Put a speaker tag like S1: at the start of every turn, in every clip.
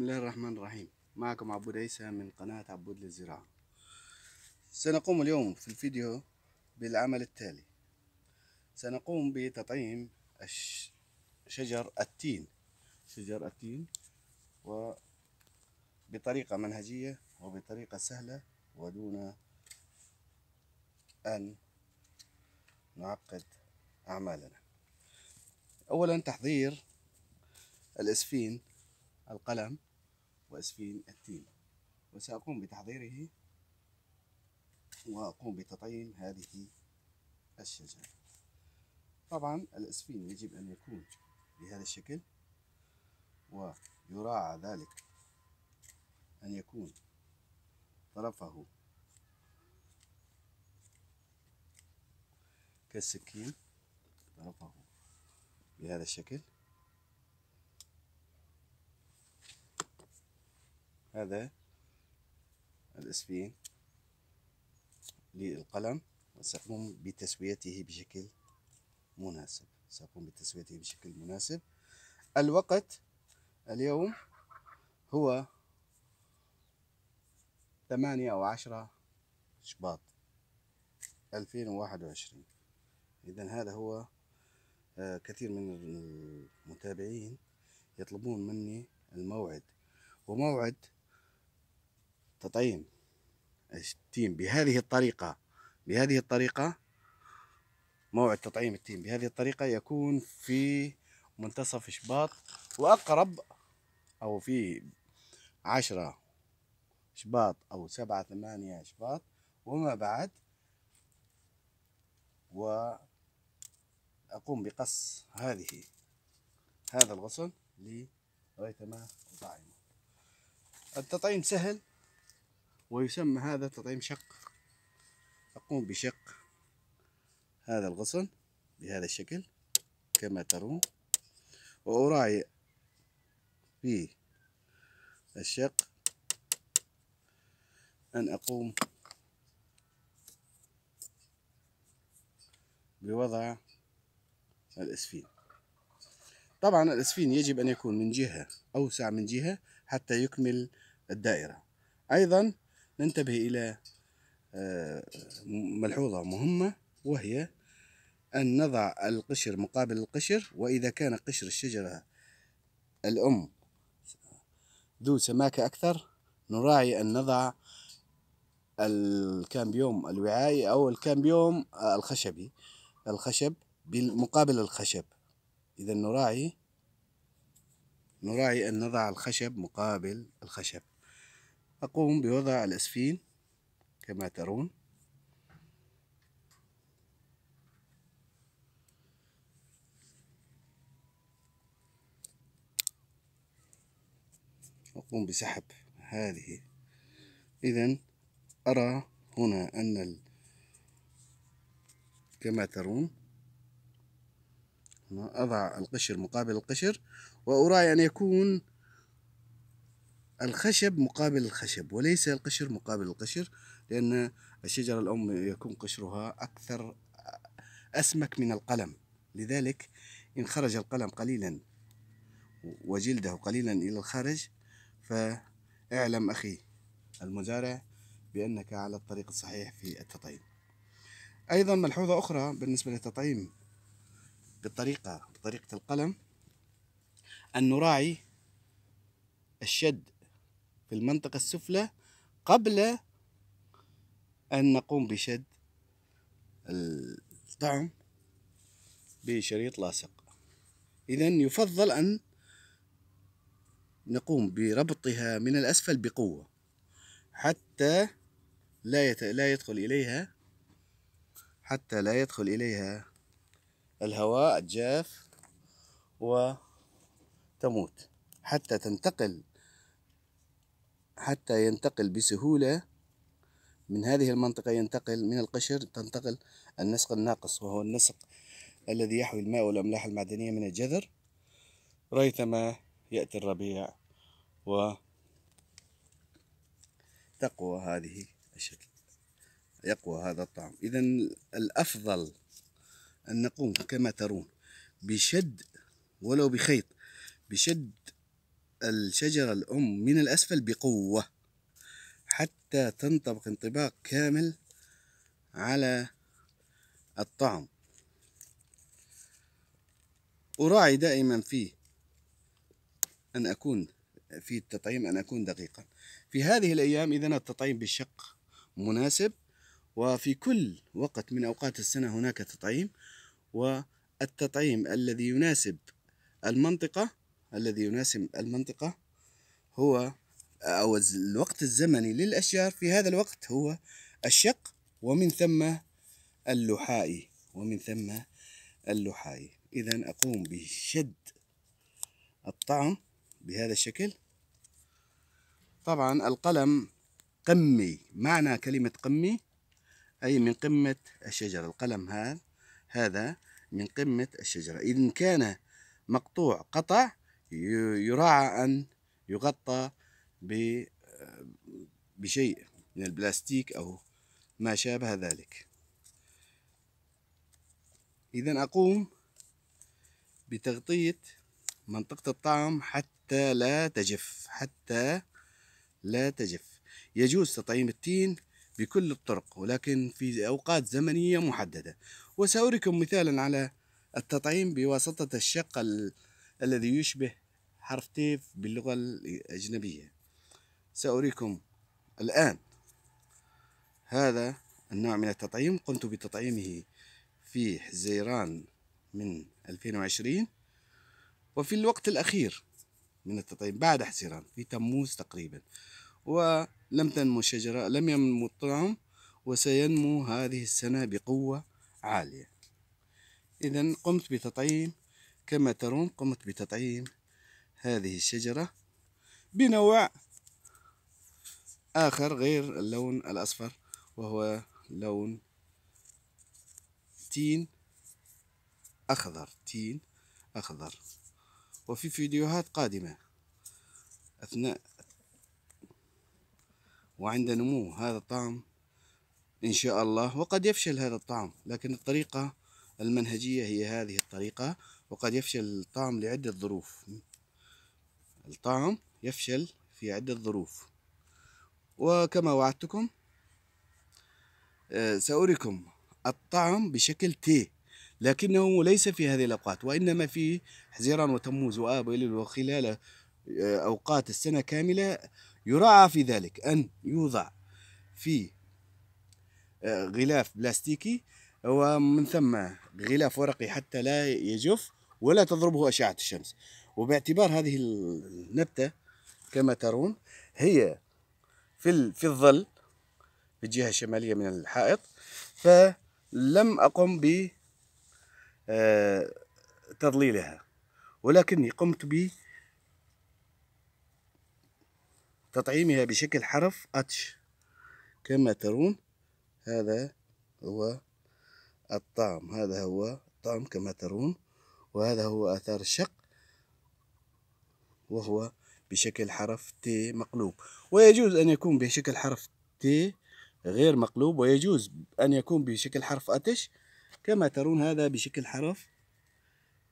S1: بسم الله الرحمن الرحيم معكم عبود عيسى من قناة عبود للزراعة سنقوم اليوم في الفيديو بالعمل التالي سنقوم بتطعيم شجر التين شجر التين و بطريقة منهجية وبطريقة سهلة ودون أن نعقد أعمالنا أولا تحضير الإسفين القلم وأسفين التين وسأقوم بتحضيره وأقوم بتطعيم هذه الشجرة طبعا الأسفين يجب أن يكون بهذا الشكل ويراعى ذلك أن يكون طرفه كالسكين طرفه بهذا الشكل هذا الاسفين للقلم وسأقوم بتسويته بشكل مناسب سأقوم بتسويته بشكل مناسب الوقت اليوم هو ثمانية أو عشرة شباط ألفين وواحد وعشرين إذا هذا هو آه، كثير من المتابعين يطلبون مني الموعد وموعد تطعيم التيم بهذه الطريقة بهذه الطريقة موعد تطعيم التيم بهذه الطريقة يكون في منتصف شباط وأقرب أو في عشرة شباط أو سبعة ثمانية شباط وما بعد وأقوم بقص هذه هذا الغصن لريثمة أطعمه التطعيم سهل ويسمى هذا تطعيم شق أقوم بشق هذا الغصن بهذا الشكل كما ترون وأراعي في الشق أن أقوم بوضع الأسفين طبعا الأسفين يجب أن يكون من جهة أوسع من جهة حتى يكمل الدائرة أيضا ننتبه إلى آه، ملحوظة مهمة وهي أن نضع القشر مقابل القشر وإذا كان قشر الشجرة الأم ذو سماكة أكثر نراعي أن نضع الكامبيوم الوعائي أو الكامبيوم الخشبي الخشب مقابل الخشب إذا نراعي نراعي أن نضع الخشب مقابل الخشب أقوم بوضع الأسفين كما ترون أقوم بسحب هذه إذا أرى هنا أن ال... كما ترون هنا أضع القشر مقابل القشر وأراعي أن يكون الخشب مقابل الخشب وليس القشر مقابل القشر لأن الشجرة الأم يكون قشرها أكثر أسمك من القلم لذلك إن خرج القلم قليلا وجلده قليلا إلى الخارج فاعلم أخي المزارع بأنك على الطريق الصحيح في التطعيم أيضا ملحوظة أخرى بالنسبة للتطعيم بالطريقة بطريقة القلم أن نراعي الشد في المنطقة السفلى قبل أن نقوم بشد الطعم بشريط لاصق إذا يفضل أن نقوم بربطها من الأسفل بقوة حتى لا لا يدخل إليها حتى لا يدخل إليها الهواء الجاف وتموت حتى تنتقل حتى ينتقل بسهولة من هذه المنطقة ينتقل من القشر تنتقل النسق الناقص وهو النسق الذي يحوي الماء والأملاح المعدنية من الجذر ريثما يأتي الربيع وتقوى هذه الشكل يقوى هذا الطعم إذا الأفضل أن نقوم كما ترون بشد ولو بخيط بشد الشجرة الأم من الأسفل بقوة حتى تنطبق انطباق كامل على الطعم أراعي دائما في أن أكون في التطعيم أن أكون دقيقا في هذه الأيام إذا التطعيم بالشق مناسب وفي كل وقت من أوقات السنة هناك تطعيم والتطعيم الذي يناسب المنطقة الذي يناسب المنطقة هو أو الوقت الزمني للأشجار في هذا الوقت هو الشق ومن ثم اللحائي ومن ثم اللحائي إذا أقوم بشد الطعم بهذا الشكل طبعا القلم قمي معنى كلمة قمي أي من قمة الشجرة القلم هذا هذا من قمة الشجرة إن كان مقطوع قطع يراعى أن يغطى بشيء من البلاستيك أو ما شابه ذلك إذا أقوم بتغطية منطقة الطعم حتى لا تجف حتى لا تجف يجوز تطعيم التين بكل الطرق ولكن في أوقات زمنية محددة وسأريكم مثالا على التطعيم بواسطة الشقة الذي يشبه حرف تيف باللغة الأجنبية سأريكم الآن هذا النوع من التطعيم قمت بتطعيمه في حزيران من 2020 وفي الوقت الأخير من التطعيم بعد حزيران في تموز تقريبا ولم تنمو الشجرة لم ينمو الطعم وسينمو هذه السنة بقوة عالية إذا قمت بتطعيم كما ترون قمت بتطعيم هذه الشجرة بنوع آخر غير اللون الأصفر وهو لون تين أخضر تين أخضر وفي فيديوهات قادمة أثناء وعند نمو هذا الطعم إن شاء الله وقد يفشل هذا الطعم لكن الطريقة المنهجية هي هذه الطريقة وقد يفشل الطعم لعدة ظروف الطعم يفشل في عدة ظروف وكما وعدتكم آه، سأريكم الطعم بشكل تي لكنه ليس في هذه الأوقات وإنما في حزيران وتموز وإلل وخلال آه، أوقات السنة كاملة يراعى في ذلك أن يوضع في آه، غلاف بلاستيكي ومن ثم غلاف ورقي حتى لا يجف ولا تضربه أشعة الشمس وباعتبار هذه النبتة كما ترون هي في في الظل في الجهة الشمالية من الحائط فلم أقم ب آه، تضليلها ولكني قمت ب تطعيمها بشكل حرف أتش كما ترون هذا هو الطعم هذا هو الطعم كما ترون وهذا هو آثار الشق وهو بشكل حرف ت مقلوب ويجوز أن يكون بشكل حرف ت غير مقلوب ويجوز أن يكون بشكل حرف أتش كما ترون هذا بشكل حرف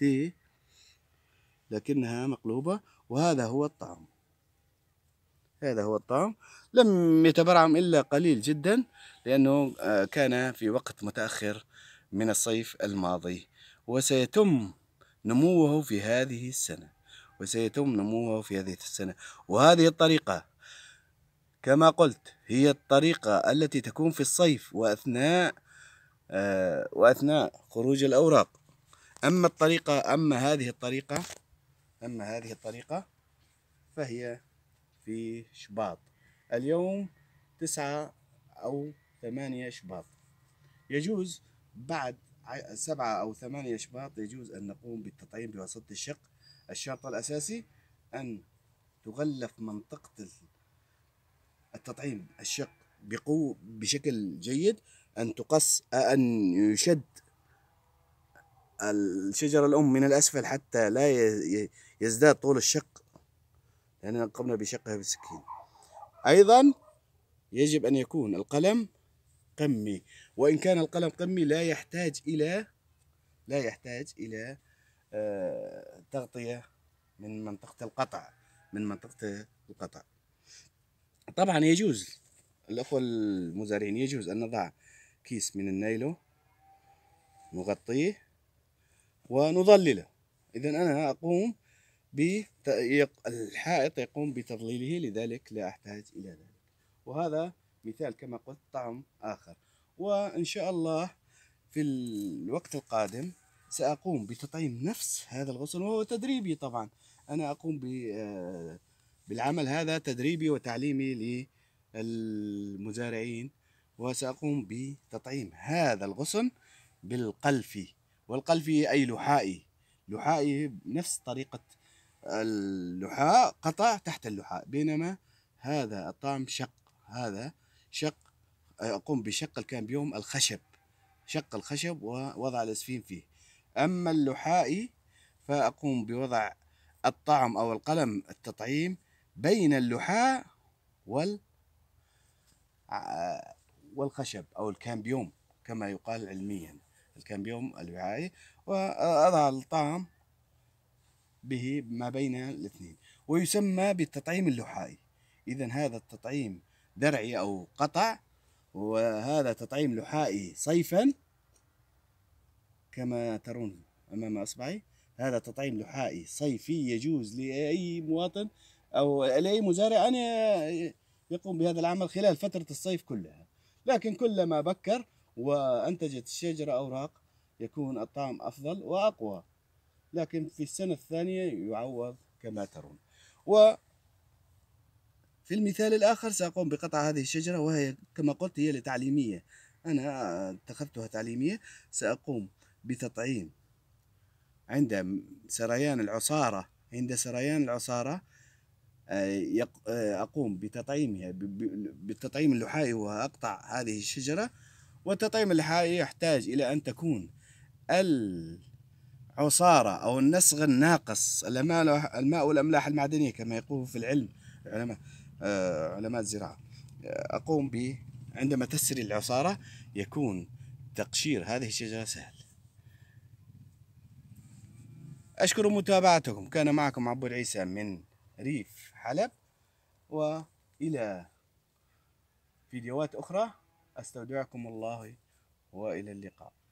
S1: ت لكنها مقلوبة وهذا هو الطعم هذا هو الطعم لم يتبرعم إلا قليل جدا لأنه آه، كان في وقت متأخر من الصيف الماضي وسيتم نموه في هذه السنة وسيتم نموه في هذه السنة وهذه الطريقة كما قلت هي الطريقة التي تكون في الصيف وأثناء آه وأثناء خروج الأوراق أما الطريقة أما هذه الطريقة أما هذه الطريقة فهي في شباط اليوم تسعة أو ثمانية شباط يجوز بعد سبعة أو ثمانية أشباط يجوز أن نقوم بالتطعيم بواسطة الشق الشرط الأساسي أن تغلف منطقة التطعيم الشق بقوة بشكل جيد أن تقص أن يشد الشجرة الأم من الأسفل حتى لا يزداد طول الشق لأننا قمنا بشقها بالسكين أيضا يجب أن يكون القلم قمي وإن كان القلم قمي لا يحتاج إلى لا يحتاج إلى آه، تغطية من منطقة القطع من منطقة القطع طبعا يجوز الأخوة المزارعين يجوز أن نضع كيس من النايلو نغطيه ونظلله إذا أنا أقوم ب الحائط يقوم بتظليله لذلك لا أحتاج إلى ذلك وهذا مثال كما قلت طعم آخر وإن شاء الله في الوقت القادم سأقوم بتطعيم نفس هذا الغصن وهو تدريبي طبعا أنا أقوم آه، بالعمل هذا تدريبي وتعليمي للمزارعين وسأقوم بتطعيم هذا الغصن بالقلفي والقلفي أي لحائي لحائي نفس طريقة اللحاء قطع تحت اللحاء بينما هذا الطعم شق هذا شق اقوم بشق الكامبيوم الخشب شق الخشب ووضع الاسفين فيه اما اللحائي فاقوم بوضع الطعم او القلم التطعيم بين اللحاء وال والخشب او الكامبيوم كما يقال علميا الكامبيوم الوعائي واضع الطعم به ما بين الاثنين ويسمى بالتطعيم اللحائي اذا هذا التطعيم درعي او قطع وهذا تطعيم لحائي صيفا كما ترون أمام أصبعي هذا تطعيم لحائي صيفي يجوز لأي مواطن أو لأي مزارع أن يقوم بهذا العمل خلال فترة الصيف كلها لكن كلما بكر وأنتجت الشجرة أوراق يكون الطعم أفضل وأقوى لكن في السنة الثانية يعوض كما ترون و في المثال الآخر سأقوم بقطع هذه الشجرة وهي كما قلت هي لتعليمية أنا اتخذتها تعليمية سأقوم بتطعيم عند سريان العصارة عند سريان العصارة آه، آه، أقوم بتطعيمها بالتطعيم اللحائي وأقطع هذه الشجرة والتطعيم اللحائي يحتاج إلى أن تكون العصارة أو النسغ الناقص الماء والأملاح المعدنية كما يقول في العلم آه، علامات الزراعة زراعة آه، أقوم به عندما تسري العصارة يكون تقشير هذه الشجرة سهل أشكر متابعتكم كان معكم عبد العيسى من ريف حلب وإلى فيديوهات أخرى أستودعكم الله وإلى اللقاء